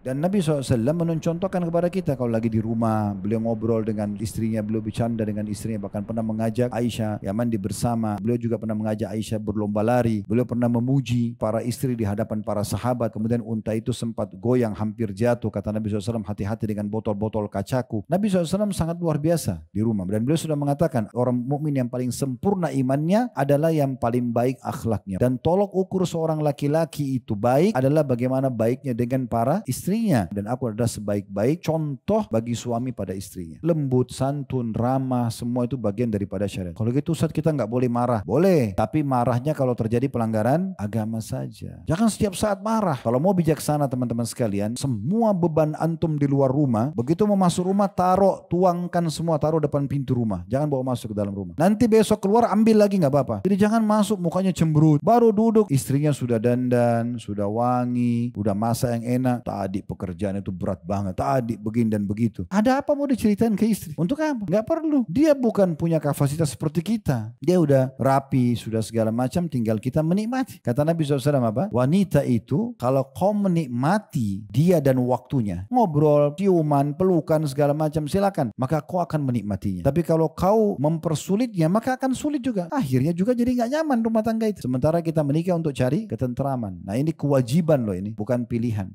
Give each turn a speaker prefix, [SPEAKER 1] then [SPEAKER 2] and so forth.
[SPEAKER 1] Dan Nabi SAW menuncontohkan kepada kita kalau lagi di rumah, beliau ngobrol dengan istrinya, beliau bercanda dengan istrinya, bahkan pernah mengajak Aisyah, Yaman di bersama. Beliau juga pernah mengajak Aisyah berlomba lari. Beliau pernah memuji para istri di hadapan para sahabat. Kemudian unta itu sempat goyang, hampir jatuh. Kata Nabi SAW, hati-hati dengan botol-botol kacaku. Nabi SAW sangat luar biasa di rumah. Dan beliau sudah mengatakan, orang mukmin yang paling sempurna imannya adalah yang paling baik akhlaknya. Dan tolok ukur seorang laki-laki itu baik adalah bagaimana baiknya dengan para istri istrinya dan aku adalah sebaik-baik contoh bagi suami pada istrinya. Lembut, santun, ramah, semua itu bagian daripada syariat. Kalau gitu Ustaz kita nggak boleh marah. Boleh, tapi marahnya kalau terjadi pelanggaran agama saja. Jangan setiap saat marah. Kalau mau bijaksana teman-teman sekalian, semua beban antum di luar rumah, begitu mau masuk rumah taruh, tuangkan semua taruh depan pintu rumah. Jangan bawa masuk ke dalam rumah. Nanti besok keluar ambil lagi nggak apa-apa. Jadi jangan masuk mukanya cemberut. Baru duduk istrinya sudah dandan, sudah wangi, udah masa yang enak. Tadi pekerjaan itu berat banget, tadi begini dan begitu. Ada apa mau diceritain ke istri? Untuk apa? Gak perlu. Dia bukan punya kapasitas seperti kita. Dia udah rapi, sudah segala macam, tinggal kita menikmati. Kata Nabi SAW apa? Wanita itu kalau kau menikmati dia dan waktunya, ngobrol, ciuman, pelukan, segala macam, silakan. Maka kau akan menikmatinya. Tapi kalau kau mempersulitnya, maka akan sulit juga. Akhirnya juga jadi nggak nyaman rumah tangga itu. Sementara kita menikah untuk cari ketentraman. Nah ini kewajiban loh ini, bukan pilihan.